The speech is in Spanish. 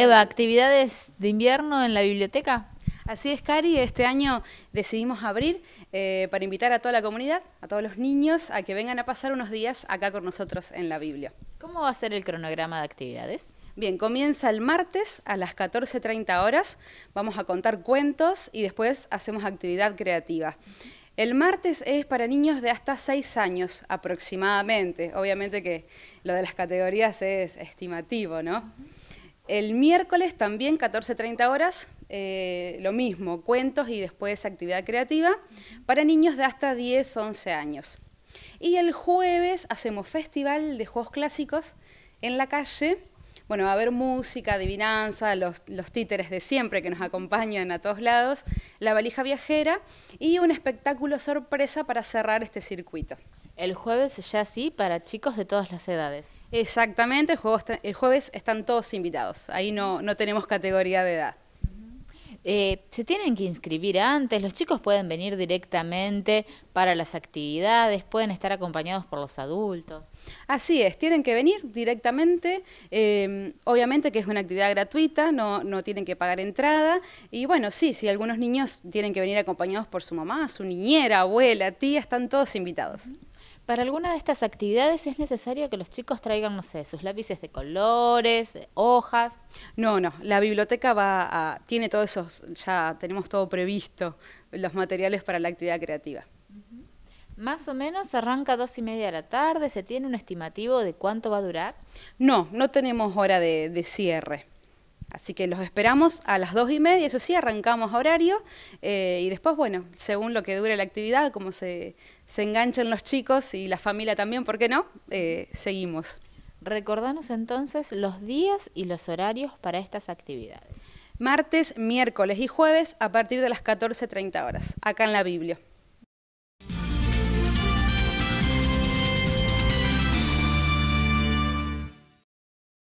Eva, actividades de invierno en la biblioteca. Así es, Cari, este año decidimos abrir eh, para invitar a toda la comunidad, a todos los niños, a que vengan a pasar unos días acá con nosotros en la Biblia. ¿Cómo va a ser el cronograma de actividades? Bien, comienza el martes a las 14.30 horas. Vamos a contar cuentos y después hacemos actividad creativa. El martes es para niños de hasta 6 años aproximadamente. Obviamente que lo de las categorías es estimativo, ¿no? El miércoles también, 14.30 horas, eh, lo mismo, cuentos y después actividad creativa para niños de hasta 10, 11 años. Y el jueves hacemos festival de juegos clásicos en la calle. Bueno, va a haber música, adivinanza, los títeres de siempre que nos acompañan a todos lados, la valija viajera y un espectáculo sorpresa para cerrar este circuito. El jueves ya sí, para chicos de todas las edades. Exactamente, el, jueves están todos invitados. Ahí no, tenemos categoría de edad. Eh, ¿Se tienen que inscribir antes? ¿Los chicos pueden venir directamente para las actividades? ¿Pueden estar acompañados por los adultos? Así es, tienen que venir directamente. Em, obviamente que es una actividad gratuita, no, tienen que pagar entrada. Y bueno, sí, si algunos niños tienen que venir acompañados por su mamá, su niñera, abuela, tía, están todos invitados. Para alguna de estas actividades es necesario que los chicos traigan, no sé, sus lápices de colores, eh, hojas. No, no, la biblioteca va a, tiene todos esos, ya tenemos todo previsto, los materiales para la actividad creativa. Más o menos arranca a dos y media de la tarde, ¿se tiene un estimativo de cuánto va a durar? No, no tenemos hora de cierre. Así que los esperamos a las dos y media, eso sí, arrancamos horario eh, y después, bueno, según lo que dure la actividad, como se, enganchen los chicos y la familia también, ¿por qué no? Eh, seguimos. Recordanos entonces los días y los horarios para estas actividades. Martes, miércoles y jueves a partir de las 14.30 horas, acá en la Biblia.